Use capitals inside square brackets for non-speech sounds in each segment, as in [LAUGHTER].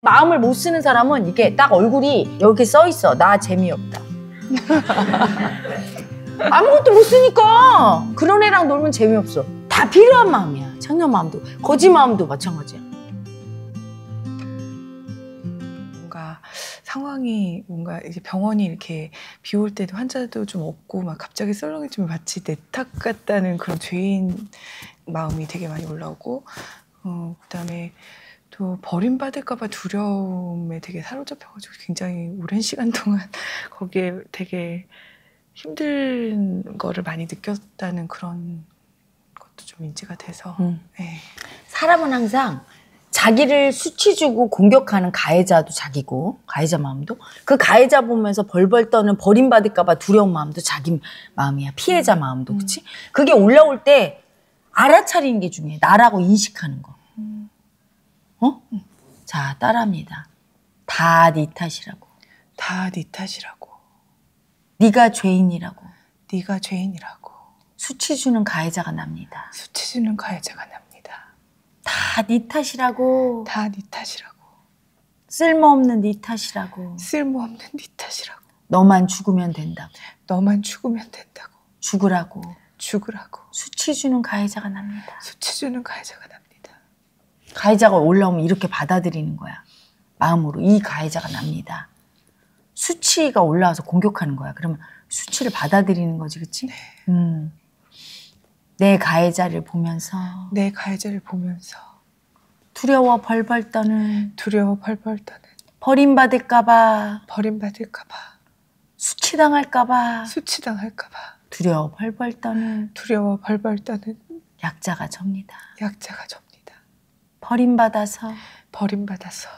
마음을 못 쓰는 사람은 이게 딱 얼굴이 여기 써 있어. 나 재미없다. [LAUGHS] 아무것도 못 쓰니까 그런 애랑 놀면 재미없어. 다 필요한 마음이야. 청녀 마음도 거지 마음도 마찬가지야. 뭔가 상황이 뭔가 이제 병원이 이렇게 비올 때도 환자도 좀 없고 막 갑자기 썰렁해지면 마치 내탓 같다는 그런 죄인 마음이 되게 많이 올라오고 어, 그다음에. 또 버림받을까봐 두려움에 되게 사로잡혀가지고 굉장히 오랜 시간 동안 [LAUGHS] 거기에 되게 힘든 거를 많이 느꼈다는 그런 것도 좀 인지가 돼서 음. 네. 사람은 항상 자기를 수치주고 공격하는 가해자도 자기고 가해자 마음도 그 가해자 보면서 벌벌 떠는 버림받을까봐 두려운 마음도 자기 마음이야 피해자 마음도 음. 그치 그게 올라올 때 알아차리는 게 중요해 나라고 인식하는 거 어? 자, 따라합니다. 다 네 탓이라고. 다네 탓이라고. 네가 죄인이라고. 네가 죄인이라고. 수치 주는 가해자가 납니다. 수치 주는 가해자가 납니다. 다네 탓이라고. 다네 탓이라고. 쓸모없는 네 탓이라고. 쓸모없는 네 탓이라고. 너만 죽으면 된다고. 너만 죽으면 된다고. 죽으라고. 죽으라고. 수치 주는 가해자가 납니다. 수치 주는 가해자가 납니다. 가해자가 올라오면 이렇게 받아들이는 거야. 마음으로 이 가해자가 납니다. 수치가 올라와서 공격하는 거야. 그러면 수치를 받아들이는 거지, 그치? 네. 음. 내 가해자를 보면서. 내 가해자를 보면서. 두려워 벌벌 떠는. 두려워 벌벌 떠는. 버림받을까봐. 버림받을까봐. 수치당할까봐. 수치당할까봐. 두려워 벌벌 떠는. 두려워 벌벌 떠는. 약자가 접니다. 약자가 접 버림받아서 버림받아서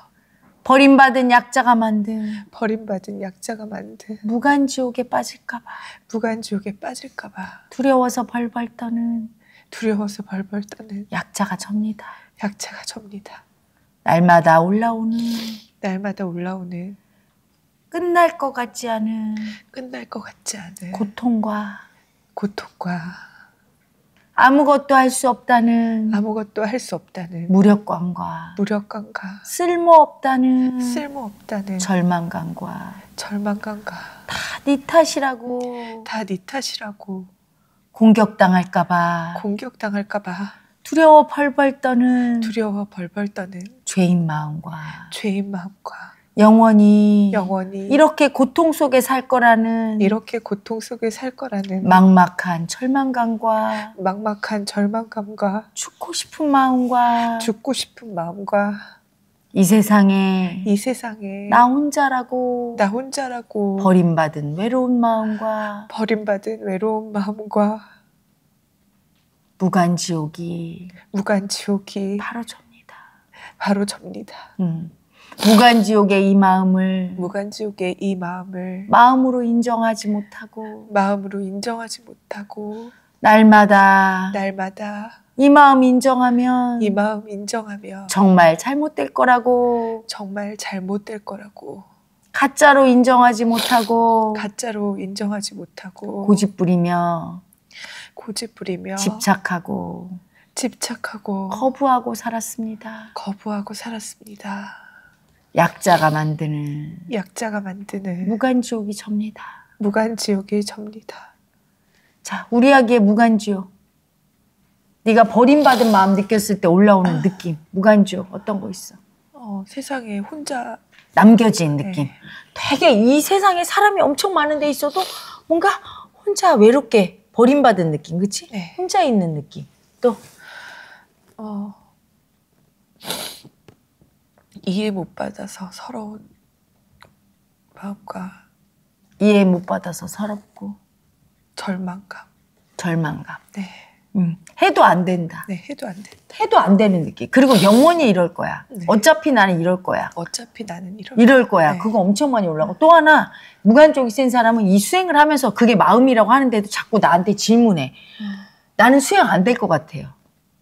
버림받은 약자가 만든 버림받은 약자가 만든 무간지옥에 빠질까봐 무간지옥에 빠질까봐 두려워서 벌벌 떠는 두려워서 벌벌 떠는 약자가 접니다 약자가 접니다 날마다 올라오는 날마다 올라오는 끝날 것 같지 않은 끝날 것 같지 않은 고통과 고통과 아무것도 할 수 없다는 아무것도 할 수 없다는 무력감과 무력감과 쓸모없다는 쓸모없다는 절망감과 절망감과 다 네 탓이라고 다네 탓이라고 공격당할까봐 공격당할까봐 두려워 벌벌 떠는 두려워 벌벌 떠는 죄인 마음과 죄인 마음과 영원히, 영원히 이렇게 고통 속에 살 거라는 이렇게 고통 속에 살 거라는 막막한 절망감과 막막한 절망감과 죽고 싶은 마음과 죽고 싶은 마음과 이 세상에 이 세상에 나 혼자라고 나 혼자라고 버림받은 외로운 마음과 버림받은 외로운 마음과 무간지옥이 무간지옥이 바로 접니다. 바로 접니다. 음. 무간지옥의 이 마음을 무간지옥의 이 마음을 마음으로 인정하지 못하고 마음으로 인정하지 못하고 날마다 날마다 이 마음 인정하면 이 마음 인정하며 정말 잘못될 거라고 정말 잘못될 거라고 가짜로 인정하지 못하고 가짜로 인정하지 못하고 고집 부리며 고집 부리며 집착하고 집착하고 거부하고 살았습니다. 거부하고 살았습니다. 약자가 만드는 약자가 만드는 무간지옥이 접니다. 무간지옥이 접니다. 자, 우리 아기 무간지옥. 네가 버림받은 마음 느꼈을 때 올라오는 아. 느낌. 무간지옥 어떤 거 있어? 어, 세상에 혼자 남겨진 네. 느낌. 네. 되게 이 세상에 사람이 엄청 많은 데 있어도 뭔가 혼자 외롭게 버림받은 느낌, 그치? 네. 혼자 있는 느낌. 또 어, 이해 못 받아서 서러운 마음과 이해 못 받아서 서럽고 절망감. 절망감. 네. 음, 해도 안 된다. 네, 해도 안 돼. 해도 안 되는 느낌. 그리고 영원히 이럴 거야. 네. 어차피 나는 이럴 거야. 어차피 나는 이럴, 이럴 거야. 네. 그거 엄청 많이 올라오고 또 하나 무관쪽이 센 사람은 이 수행을 하면서 그게 마음이라고 하는데도 자꾸 나한테 질문해. 음. 나는 수행 안 될 것 같아요.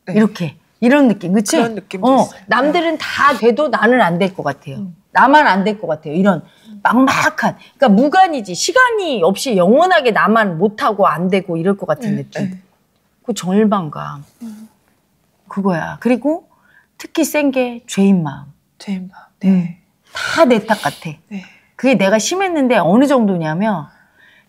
네. 이렇게. 이런 느낌, 그치? 그런 느낌. 어, 있어요. 남들은 네. 다 돼도 나는 안 될 것 같아요. 음. 나만 안 될 것 같아요. 이런 음. 막막한. 그러니까 무관이지. 시간이 없이 영원하게 나만 못하고 안 되고 이럴 것 같은 음, 느낌. 음. 그 절망감. 음. 그거야. 그리고 특히 센 게 죄인 마음. 죄인 마음. 네. 다 내 탓 같아. 네. 그게 내가 심했는데 어느 정도냐면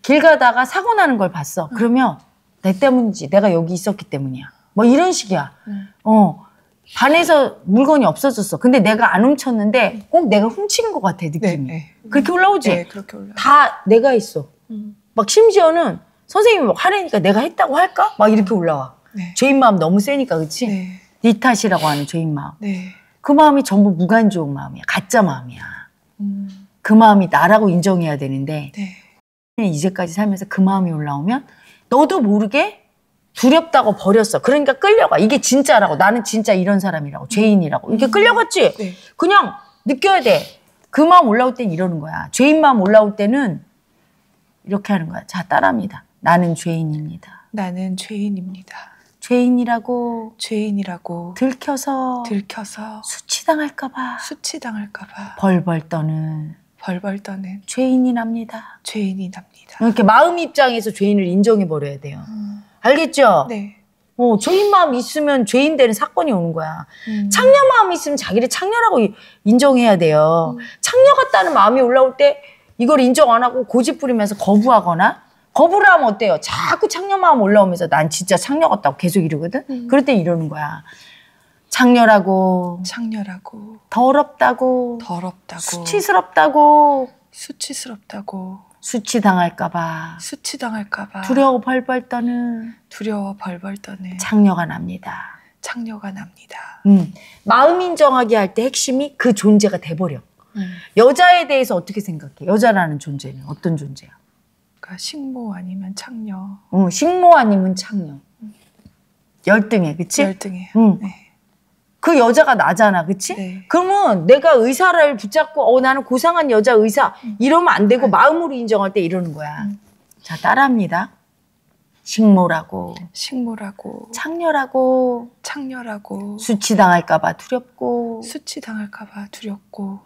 길 가다가 사고 나는 걸 봤어. 그러면 내 때문이지. 내가 여기 있었기 때문이야. 뭐 이런 식이야. 네. 어. 반에서 물건이 없어졌어. 근데 내가 안 훔쳤는데 네. 꼭 내가 훔친 것 같아 느낌이. 네, 네. 그렇게 올라오지. 네, 그렇게 올라. 다 내가 있어. 음. 막 심지어는 선생님이 막 하라니까 내가 했다고 할까? 막 이렇게 올라와. 네. 죄인 마음 너무 세니까 그치지 네. 네 탓이라고 하는 죄인 마음. 네. 그 마음이 전부 무관 좋은 마음이야. 가짜 마음이야. 음. 그 마음이 나라고 인정해야 되는데 네. 이제까지 살면서 그 마음이 올라오면 너도 모르게 두렵다고 버렸어. 그러니까 끌려가. 이게 진짜라고. 나는 진짜 이런 사람이라고. 음. 죄인이라고. 이렇게 음. 끌려갔지? 네. 그냥 느껴야 돼. 그 마음 올라올 땐 이러는 거야. 죄인 마음 올라올 때는 이렇게 하는 거야. 자, 따라합니다. 나는 죄인입니다. 나는 죄인입니다. 죄인이라고 죄인이라고 들켜서 들켜서 수치당할까봐 수치당할까봐 벌벌 떠는 벌벌 떠는 죄인이 납니다. 죄인이 납니다. 이렇게 마음 입장에서 죄인을 인정해 버려야 돼요. 음. 알겠죠? 네. 어, 죄인 마음 있으면 죄인 되는 사건이 오는 거야. 음. 창녀 마음 있으면 자기를 창녀라고 인정해야 돼요. 음. 창녀 같다는 마음이 올라올 때 이걸 인정 안 하고 고집 부리면서 거부하거나 거부를 하면 어때요? 자꾸 창녀 마음 올라오면서 난 진짜 창녀 같다고 계속 이러거든? 음. 그럴 때 이러는 거야. 창녀라고. 창녀라고. 더럽다고. 더럽다고. 수치스럽다고. 수치스럽다고. 수치당할까봐. 수치당할까봐. 두려워 벌벌 떠는. 두려워 벌벌 떠는. 창녀가 납니다. 창녀가 납니다. 음. 마음 인정하게 할 때 핵심이 그 존재가 돼버려. 음. 여자에 대해서 어떻게 생각해? 여자라는 존재는 어떤 존재야? 그러니까 식모 아니면 창녀. 응, 식모 아니면 창녀. 음. 열등해, 그치? 열등해. 응. 네. 그 여자가 나잖아, 그치? 네. 그러면 내가 의사를 붙잡고, 어, 나는 고상한 여자 의사, 음. 이러면 안 되고 음. 마음으로 인정할 때 이러는 거야. 음. 자, 따라합니다. 식모라고. 식모라고. 창렬하고. 창렬하고. 수치당할까봐 두렵고. 수치당할까봐 두렵고.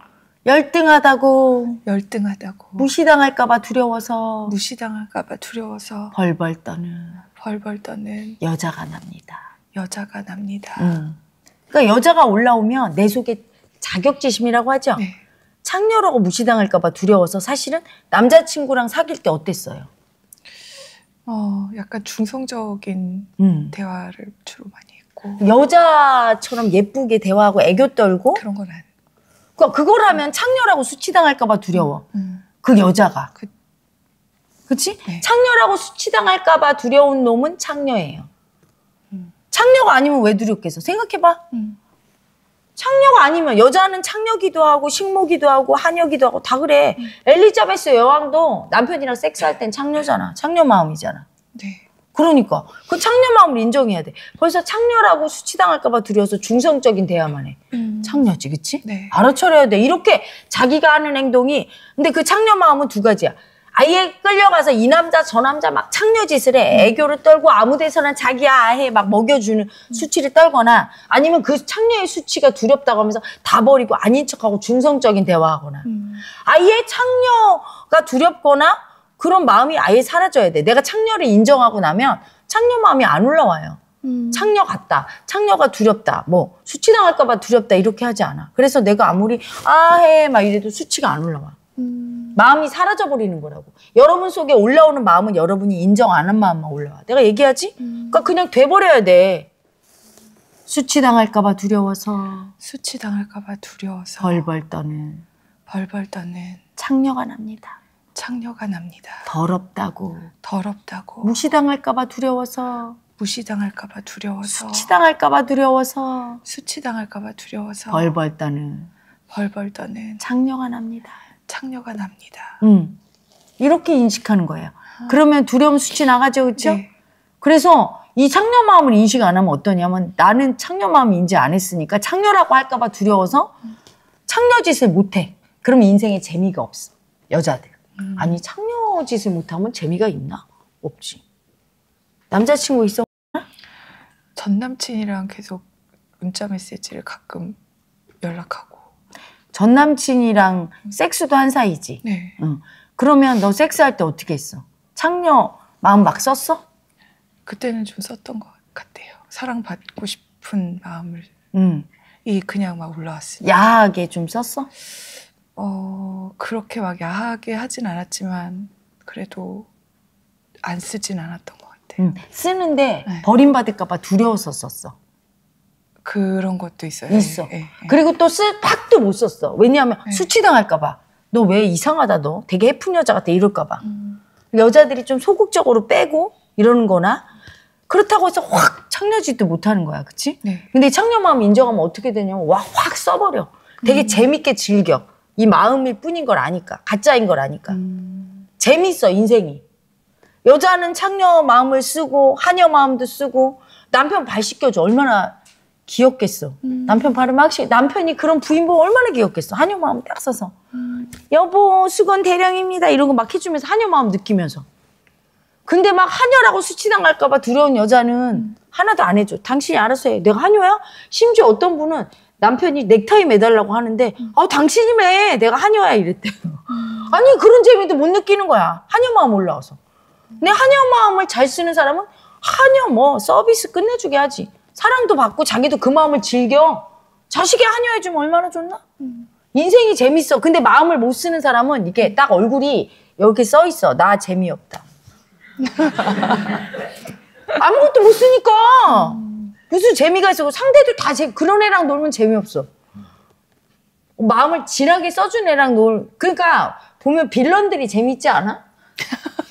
열등하다고 열등하다고 무시당할까봐 두려워서 무시당할까봐 두려워서 벌벌 떠는 벌벌 떠는 여자가 납니다. 여자가 납니다. 음. 그러니까 여자가 올라오면 내 속에 자격지심이라고 하죠. 네. 창녀라고 무시당할까봐 두려워서 사실은 남자친구랑 사귈 때 어땠어요? 어, 약간 중성적인 음. 대화를 주로 많이 했고. 여자처럼 예쁘게 대화하고 애교 떨고? 그런 건 아니. 그러니까 그걸 하면 창녀라고 수치당할까봐 두려워. 음. 음. 그 여자가. 그... 그치? 네. 창녀라고 수치당할까봐 두려운 놈은 창녀예요. 창녀가 아니면 왜 두렵겠어? 생각해봐. 음. 창녀가 아니면 여자는 창녀기도 하고 식모기도 하고 한여기도 하고 다 그래. 음. 엘리자베스 여왕도 남편이랑 섹스할 땐 창녀잖아. 창녀 마음이잖아. 네. 그러니까 그 창녀 마음을 인정해야 돼. 벌써 창녀라고 수치당할까봐 두려워서 중성적인 대화만 해. 음. 창녀지, 그치? 네. 알아차려야 돼. 이렇게 자기가 하는 행동이 근데 그 창녀 마음은 두 가지야. 아예 끌려가서 이 남자 저 남자 막 창녀짓을 해 애교를 떨고 아무 데서나 자기야 해막 먹여주는 수치를 떨거나 아니면 그 창녀의 수치가 두렵다고 하면서 다 버리고 아닌 척하고 중성적인 대화하거나 음. 아예 창녀가 두렵거나 그런 마음이 아예 사라져야 돼 내가 창녀를 인정하고 나면 창녀 마음이 안 올라와요 음. 창녀 같다. 창녀가 두렵다. 뭐 수치당할까봐 두렵다. 이렇게 하지 않아. 그래서 내가 아무리 아해막 이래도 수치가 안 올라와. 음. 마음이 사라져 버리는 거라고. 여러분 속에 올라오는 마음은 여러분이 인정 안 한 마음만 올라와. 내가 얘기하지? 음. 그러니까 그냥 돼버려야 돼. 수치당할까봐 두려워서. 수치당할까봐 두려워서. 벌벌 떠는. 벌벌 떠는. 창녀가 납니다. 창녀가 납니다. 더럽다고. 더럽다고. 무시당할까봐 두려워서. 무시당할까봐 두려워서. 수치당할까봐 두려워서. 수치당할까봐 두려워서. 벌벌 떠는. 벌벌 떠는. 창녀가 납니다. 창녀가 납니다. 음. 이렇게 인식하는 거예요. 아. 그러면 두려움 수치 나가죠, 그렇죠? 네. 그래서 이 창녀 마음을 인식 안 하면 어떠냐면 나는 창녀 마음 인지 안 했으니까 창녀라고 할까봐 두려워서 창녀 짓을 못해. 그러 인생에 재미가 없어. 여자들. 음. 아니 창녀 짓을 못하면 재미가 있나? 없지. 남자친구 있어? 전 남친이랑 계속 문자 메시지를 가끔 연락하고. 전 남친이랑 음. 섹스도 한 사이지. 네. 응. 그러면 너 섹스할 때 어떻게 했어? 창녀 마음 막 썼어? 그때는 좀 썼던 것 같아요. 사랑받고 싶은 마음을. 음. 이 그냥 막 올라왔어요. 야하게 좀 썼어? 어, 그렇게 막 야하게 하진 않았지만, 그래도 안 쓰진 않았던 것 같아요. 음, 쓰는데 네. 버림받을까봐 두려워서 썼어. 그런 것도 있어요. 네, 있어. 예, 예. 그리고 또 쓰, 팍도 못 썼어. 왜냐하면 예. 수치당할까봐. 너 왜 이상하다, 너. 되게 예쁜 여자 같아, 이럴까봐. 음. 여자들이 좀 소극적으로 빼고 이러는 거나 그렇다고 해서 확창녀짓도 못하는 거야, 그치? 네. 근데 창녀 마음 인정하면 어떻게 되냐면 와, 확 써버려. 되게 음. 재밌게 즐겨. 이 마음일 뿐인 걸 아니까. 가짜인 걸 아니까. 음. 재밌어, 인생이. 여자는 창녀 마음을 쓰고, 하녀 마음도 쓰고, 남편 발 씻겨줘. 얼마나 귀엽겠어. 음. 남편 발음 확실히 남편이 그런 부인 보고 얼마나 귀엽겠어. 한여 마음 따라서 음. 여보 수건 대량입니다 이런 거 막 해주면서 한여 마음 느끼면서. 근데 막 한여라고 수치당할까봐 두려운 여자는 음. 하나도 안 해줘. 당신이 알아서 해. 내가 한여야? 심지어 어떤 분은 남편이 넥타이 매달라고 하는데 아 당신이 매. 내가 한여야 이랬대. 음. 아니 그런 재미도 못 느끼는 거야. 한여 마음 올라와서. 내 한여 마음을 잘 쓰는 사람은 한여 뭐 서비스 끝내주게 하지. 사랑도 받고 자기도 그 마음을 즐겨. 자식이 한여해주면 얼마나 좋나? 인생이 재밌어. 근데 마음을 못 쓰는 사람은 이게 딱 얼굴이 여기 써 있어. 나 재미없다. [LAUGHS] 아무것도 못 쓰니까 무슨 재미가 있어. 상대도 다 재, 그런 애랑 놀면 재미없어. 마음을 진하게 써준 애랑 놀. 그러니까 보면 빌런들이 재밌지 않아?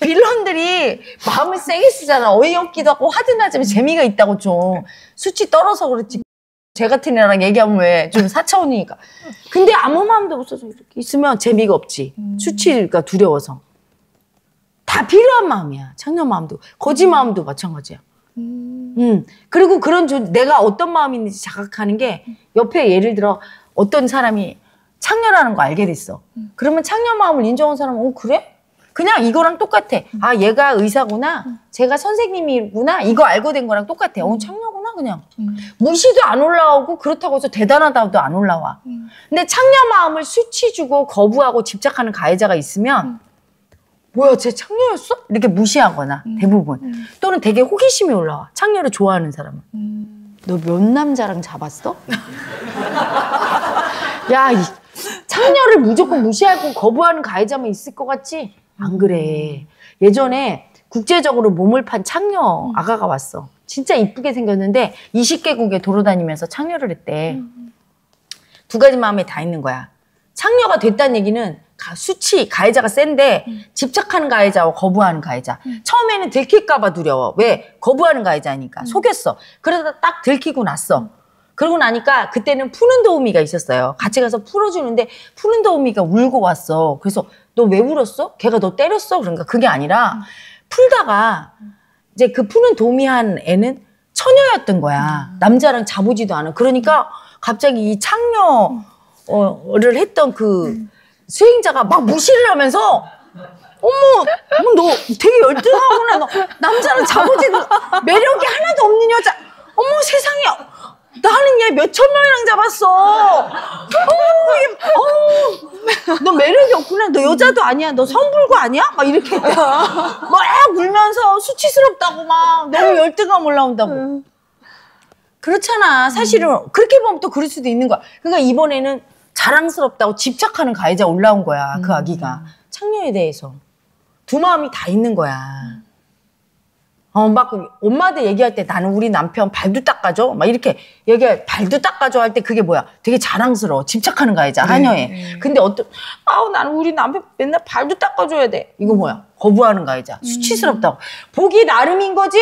빌런들이 마음을 세게 쓰잖아. 어이없기도 하고 화든하지만 재미가 있다고 좀. 수치 떨어서 그렇지. 제 같은 애랑 얘기하면 왜 좀 사차원이니까. 근데 아무 마음도 없어서 이렇게 있으면 재미가 없지. 음. 수치가 두려워서. 다 필요한 마음이야. 청년 마음도. 거지 음. 마음도 마찬가지야. 음. 음. 그리고 그런 조, 내가 어떤 마음인지 자각하는 게 음. 옆에 예를 들어 어떤 사람이 창녀라는 거 알게 됐어. 그러면 창녀 마음을 인정한 사람은 어 그래? 그냥 이거랑 똑같아. 아 얘가 의사구나. 음. 제가 선생님이구나. 이거 알고 된 거랑 똑같아. 어 음. 창녀구나 그냥. 음. 무시도 안 올라오고 그렇다고 해서 대단하다도 고안 올라와. 근데 창녀 마음을 수치 주고 거부하고 집착하는 가해자가 있으면 뭐야 쟤 창녀였어? 이렇게 무시하거나 대부분. 또는 되게 호기심이 올라와. 창녀를 좋아하는 사람은. 너 몇 남자랑 잡았어? [LAUGHS] 야, 이, 창녀를 무조건 무시하고 거부하는 가해자만 있을 것 같지? 안 그래. 예전에 국제적으로 몸을 판 창녀 음. 아가가 왔어. 진짜 이쁘게 생겼는데 20개국에 돌아다니면서 창녀를 했대. 음. 두 가지 마음에 다 있는 거야. 창녀가 됐다는 얘기는 수치, 가해자가 센데 음. 집착하는 가해자와 거부하는 가해자. 처음에는 들킬까봐 두려워. 왜? 거부하는 가해자니까. 속였어. 그러다 딱 들키고 났어. 그러고 나니까 그때는 푸는 도우미가 있었어요. 같이 가서 풀어주는데 푸는 도우미가 울고 왔어. 그래서 너왜 울었어? 걔가 너 때렸어? 그러니 그게 아니라 음. 풀다가 이제 그 푸는 도미한 애는 처녀였던 거야. 음. 남자랑 자보지도 않아. 그러니까 갑자기 이 창녀를 음. 어, 했던 그 음. 수행자가 막 무시를 하면서 어머, 어머 너 되게 열등하구나. 너 남자랑 자보지도 매력이 하나도 없는 여자. 어머 세상에 나는 얘 몇천 만이랑 잡았어. 어, 너 매력이 없구나. 너 여자도 아니야. 너 성불구 아니야? 막 이렇게. 막 울면서 수치스럽다고 막 너무 열등감 올라온다고. 그렇잖아. 사실은 음. 그렇게 보면 또 그럴 수도 있는 거야. 그러니까 이번에는 자랑스럽다고 집착하는 가해자 올라온 거야. 그 음. 아기가. 창녀에 대해서. 두 마음이 다 있는 거야. 어, 막 엄마들 얘기할 때 나는 우리 남편 발도 닦아줘 막 이렇게 얘기할 발도 닦아줘 할 때 그게 뭐야 되게 자랑스러워 집착하는 거야 이제 네. 한여에 네. 근데 어떤 아우 나는 우리 남편 맨날 발도 닦아줘야 돼 이거 뭐야 거부하는 거야 이제 수치스럽다고 음. 보기 나름인 거지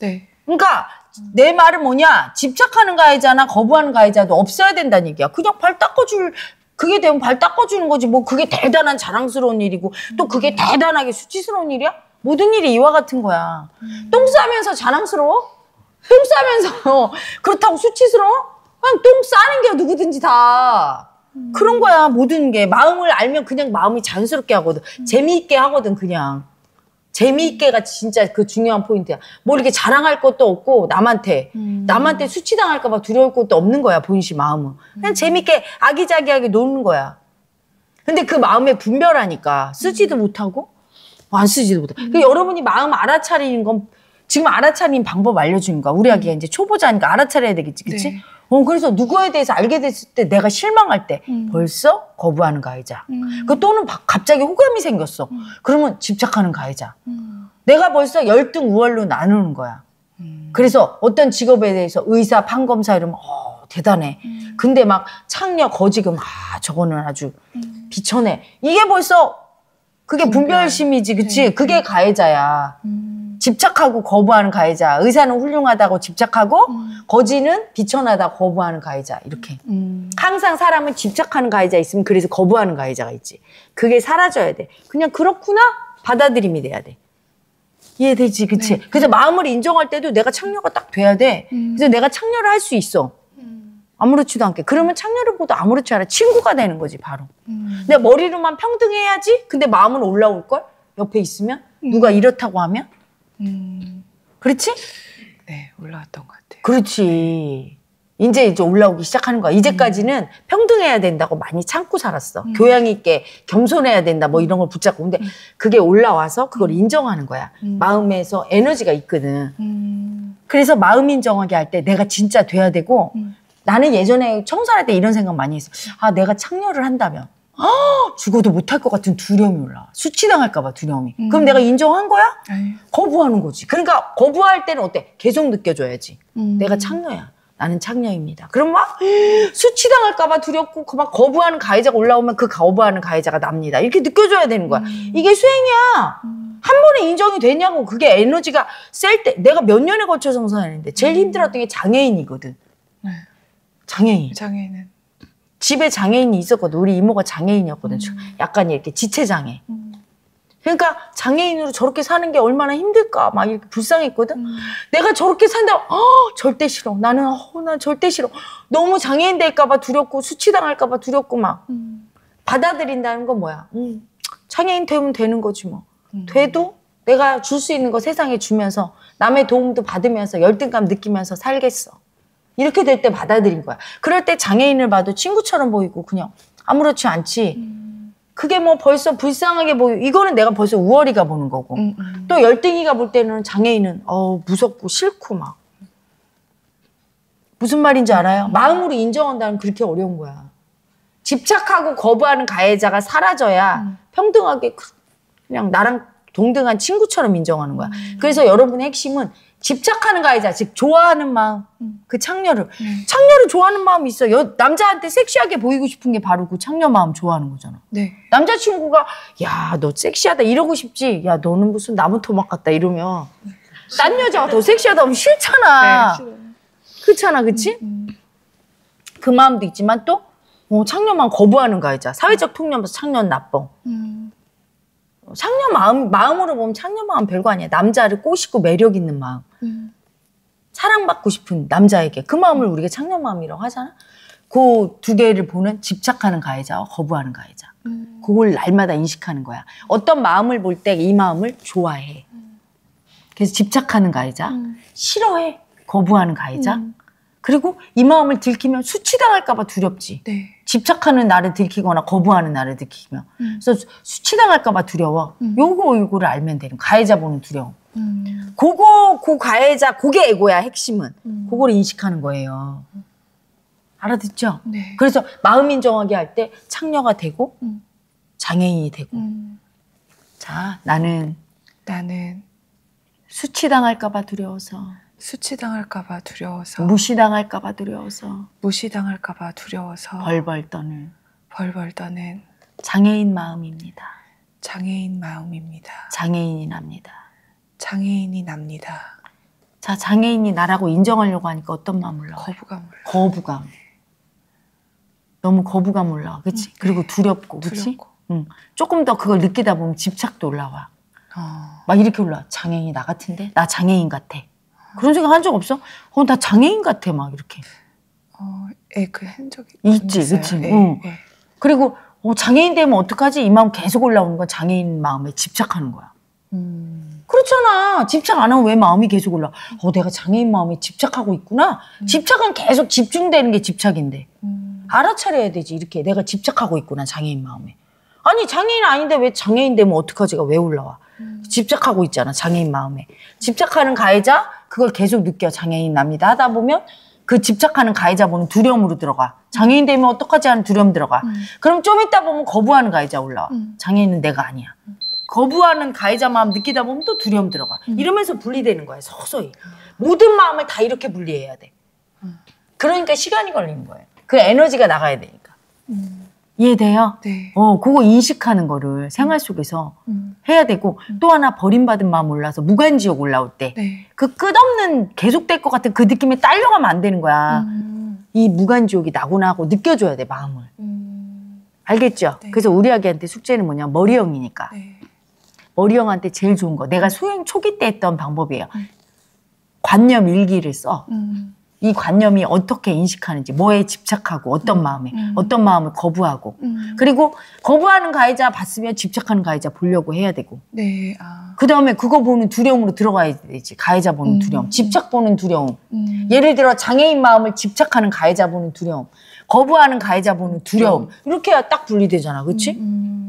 네 그러니까 내 말은 뭐냐 집착하는 가해자나 거부하는 가해자도 없어야 된다는 얘기야 그냥 발 닦아줄 그게 되면 발 닦아주는 거지 뭐 그게 대단한 자랑스러운 일이고 또 그게 대단하게 수치스러운 일이야 모든 일이 이와 같은 거야. 음. 똥 싸면서 자랑스러워? 똥 싸면서 [LAUGHS] 그렇다고 수치스러워? 그냥 똥 싸는 게 누구든지 다. 음. 그런 거야 모든 게 마음을 알면 그냥 마음이 자연스럽게 하거든 음. 재미있게 하거든 그냥 재미있게가 진짜 그 중요한 포인트야 뭐 이렇게 자랑할 것도 없고 남한테 음. 남한테 수치당할까봐 두려울 것도 없는 거야 본시 마음은 그냥 음. 재미있게 아기자기하게 노는 거야 근데 그 마음에 분별하니까 쓰지도 음. 못하고 안 쓰지도 못해. 그러니까 음. 여러분이 마음 알아차리는 건 지금 알아차린 방법 알려주는 거야. 우리 아기가 음. 이제 초보자니까 알아차려야 되겠지, 그치? 네. 어, 그래서 누구에 대해서 알게 됐을 때 내가 실망할 때 음. 벌써 거부하는 가해자. 음. 그 또는 바, 갑자기 호감이 생겼어. 음. 그러면 집착하는 가해자. 음. 내가 벌써 열등 우월로 나누는 거야. 음. 그래서 어떤 직업에 대해서 의사, 판검사 이러면 어, 대단해. 근데 막 창녀, 거지금 아 저거는 아주 비천해. 이게 벌써 그게 분별심이지, 그치? 네. 그게 가해자야. 음. 집착하고 거부하는 가해자. 의사는 훌륭하다고 집착하고, 음. 거지는 비천하다 거부하는 가해자. 이렇게. 음. 항상 사람은 집착하는 가해자 있으면 그래서 거부하는 가해자가 있지. 그게 사라져야 돼. 그냥 그렇구나? 받아들임이 돼야 돼. 이해되지, 그치? 네. 그래서 마음을 인정할 때도 내가 창녀가 딱 돼야 돼. 음. 그래서 내가 창녀를 할 수 있어. 아무렇지도 않게. 그러면 창녀를 보도 아무렇지 않아. 친구가 되는 거지, 바로. 음. 내 머리로만 평등해야지? 근데 마음은 올라올걸? 옆에 있으면? 음. 누가 이렇다고 하면? 음. 그렇지? 네, 올라왔던 것 같아요. 그렇지. 네. 이제 이제 올라오기 시작하는 거야. 이제까지는 음. 평등해야 된다고 많이 참고 살았어. 음. 교양 있게 겸손해야 된다 뭐 이런 걸 붙잡고. 근데 그게 올라와서 그걸 인정하는 거야. 마음에서 에너지가 있거든. 그래서 마음 인정하게 할 때 내가 진짜 돼야 되고 음. 나는 예전에 청소할 때 이런 생각 많이 했어. 아, 내가 창녀를 한다면. 아, 죽어도 못할 것 같은 두려움이 올라. 수치당할까봐 두려움이. 음. 그럼 내가 인정한 거야? 에이. 거부하는 거지. 그러니까 거부할 때는 어때? 계속 느껴줘야지. 음. 내가 창녀야. 나는 창녀입니다. 그럼 막 [GASPS] 수치당할까봐 두렵고 그막 거부하는 가해자가 올라오면 그 거부하는 가해자가 납니다. 이렇게 느껴줘야 되는 거야. 음. 이게 수행이야. 음. 한 번에 인정이 되냐고 그게 에너지가 셀 때 내가 몇 년에 거쳐 정산했는데 제일 음. 힘들었던 게 장애인이거든. 네. 장애인. 장애인은. 집에 장애인이 있었거든. 우리 이모가 장애인이었거든. 음. 약간 이렇게 지체장애. 음. 그러니까 장애인으로 저렇게 사는 게 얼마나 힘들까 막 이렇게 불쌍했거든. 음. 내가 저렇게 산다. 어, 절대 싫어. 나는 어, 난 절대 싫어. 너무 장애인 될까 봐 두렵고 수치당할까 봐 두렵고 막. 음. 받아들인다는 건 뭐야? 음. 장애인 되면 되는 거지 뭐. 음. 돼도 내가 줄 수 있는 거 세상에 주면서 남의 도움도 받으면서 열등감 느끼면서 살겠어. 이렇게 될 때 받아들인 거야. 그럴 때 장애인을 봐도 친구처럼 보이고 그냥 아무렇지 않지. 그게 뭐 벌써 불쌍하게 보이 고 이거는 내가 벌써 우월이가 보는 거고 음, 음. 또 열등이가 볼 때는 장애인은 어 무섭고 싫고 막 무슨 말인지 알아요? 음. 마음으로 인정한다는 그렇게 어려운 거야. 집착하고 거부하는 가해자가 사라져야 평등하게 그, 그냥 나랑 동등한 친구처럼 인정하는 거야. 그래서 여러분의 핵심은 집착하는 가해자, 즉 좋아하는 마음, 음. 그 창녀를 음. 창녀를 좋아하는 마음이 있어. 요 남자한테 섹시하게 보이고 싶은 게 바로 그 창녀 마음 좋아하는 거잖아. 네. 남자친구가 야 너 섹시하다 이러고 싶지. 야 너는 무슨 나무 토막 같다 이러면 딴 여자가 더 섹시하다 하면 싫잖아. 네, 그렇잖아, 그치? 음, 음, 그 마음도 있지만 또 어, 창녀만 거부하는 거 가해자, 사회적 통념에서 창녀는 나빠. 음. 창녀 마음 마음으로 보면 창녀 마음 별거 아니야. 남자를 꼬시고 매력 있는 마음. 음. 사랑받고 싶은 남자에게 그 마음을 우리가 창녀 마음이라고 하잖아. 그 두 개를 보는 집착하는 가해자와 거부하는 가해자. 음. 그걸 날마다 인식하는 거야. 어떤 마음을 볼 때 이 마음을 좋아해. 그래서 집착하는 가해자, 음. 싫어해, 거부하는 가해자. 음. 그리고 이 마음을 들키면 수치당할까봐 두렵지. 네. 집착하는 나를 들키거나 거부하는 나를 들키면. 음. 그래서 수치당할까봐 두려워. 음. 요거, 요거를 알면 되는 가해자 보는 두려움. 음. 그거 그 가해자 그게 에고야 핵심은 음. 그걸 인식하는 거예요. 알아듣죠? 네. 그래서 마음 인정하게 할 때 창녀가 되고 음. 장애인이 되고 음. 자 나는 나는 수치당할까봐 두려워서 수치당할까봐 두려워서 무시당할까봐 두려워서 무시당할까봐 두려워서 벌벌 떠는 벌벌 떠는 장애인 마음입니다. 장애인 마음입니다. 장애인이랍니다. 장애인이 납니다. 자, 장애인이 나라고 인정하려고 하니까 어떤 마음 올라? 거부감 거부감. 너무 거부감 올라. 그렇지? 응. 음. 그리고 두렵고, 그렇지? 응. 조금 더 그걸 느끼다 보면 집착도 올라와. 어. 막 이렇게 올라. 장애인이 나 같은데? 나 장애인 같아. 그런 생각 한 적 없어? 어, 나 장애인 같아. 막 이렇게. 어, 그 예, 그한 적이 있지, 그렇지? 응. 에. 그리고 어, 장애인 되면 어떡하지? 이 마음 계속 올라오는 건 장애인 마음에 집착하는 거야. 음. 그렇잖아. 집착 안 하면 왜 마음이 계속 올라? 어, 내가 장애인 마음에 집착하고 있구나. 음. 집착은 계속 집중되는 게 집착인데. 음. 알아차려야 되지. 이렇게 내가 집착하고 있구나. 장애인 마음에. 아니, 장애인 아닌데 왜 장애인 되면 어떡하지가 왜 올라와? 음. 집착하고 있잖아. 장애인 마음에. 집착하는 가해자 그걸 계속 느껴. 장애인 납니다. 하다 보면 그 집착하는 가해자 보는 두려움으로 들어가. 장애인 되면 어떡하지 하는 두려움 들어가. 음. 그럼 좀 이따 보면 거부하는 가해자 올라와. 음. 장애인은 내가 아니야. 음. 거부하는 가해자 마음 느끼다 보면 또 두려움 들어가. 음. 이러면서 분리되는 거야, 서서히. 모든 마음을 다 이렇게 분리해야 돼. 음. 그러니까 시간이 걸리는 거예요. 그 에너지가 나가야 되니까. 음. 이해돼요? 네. 어, 그거 인식하는 거를 생활 음. 속에서 음. 해야 되고 또 하나 버림받은 마음 올라서 무관지역 올라올 때. 네. 그 끝없는 계속될 것 같은 그 느낌에 딸려가면 안 되는 거야. 이무관지역이 나구나 하고 느껴줘야 돼, 마음을. 알겠죠? 네. 그래서 우리 아기한테 숙제는 뭐냐? 머리형이니까. 네. 머리형한테 제일 좋은 거 내가 소행 초기 때 했던 방법이에요. 음. 관념 일기를 써. 음. 이 관념이 어떻게 인식하는지, 뭐에 집착하고, 어떤 음. 마음에, 음. 어떤 마음을 거부하고. 음. 그리고 거부하는 가해자 봤으면 집착하는 가해자 보려고 해야 되고. 네. 아. 그 다음에 그거 보는 두려움으로 들어가야 되지. 가해자 보는 음. 두려움, 집착 보는 두려움. 예를 들어 장애인 마음을 집착하는 가해자 보는 두려움, 거부하는 가해자 보는 두려움. 이렇게 딱 분리되잖아. 그치? 음.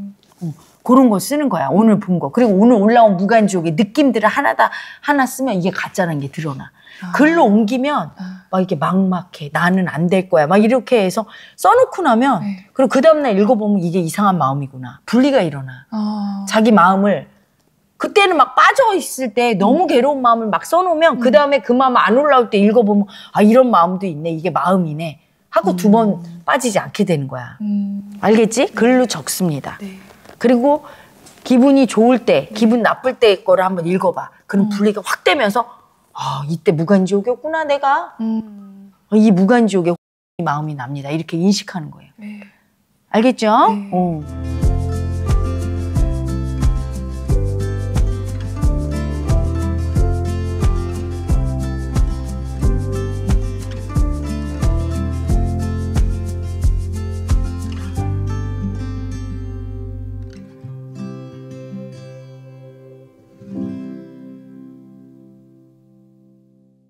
그런 거 쓰는 거야. 오늘 본 거. 그리고 오늘 올라온 무간지옥의 느낌들을 하나다 하나 쓰면 이게 가짜라는 게 드러나. 아. 글로 옮기면 아. 막 이렇게 막막해. 나는 안 될 거야. 막 이렇게 해서 써놓고 나면 네. 그리고 그 다음날 읽어보면 이게 이상한 마음이구나. 분리가 일어나. 아. 자기 마음을 그때는 막 빠져 있을 때 너무 음. 괴로운 마음을 막 써놓으면 그 음. 그 다음에 그 마음 안 올라올 때 읽어보면 아 이런 마음도 있네. 이게 마음이네. 하고 음. 두번 빠지지 않게 되는 거야. 음. 알겠지? 글로 적습니다. 네. 그리고 기분이 좋을 때, 기분 나쁠 때 거를 한번 읽어봐. 그럼 음. 분리가 확 되면서 아 이때 무간지옥이었구나 내가 음. 이 무간지옥에 [LAUGHS] 마음이 납니다. 이렇게 인식하는 거예요. 네. 알겠죠? 네. 어.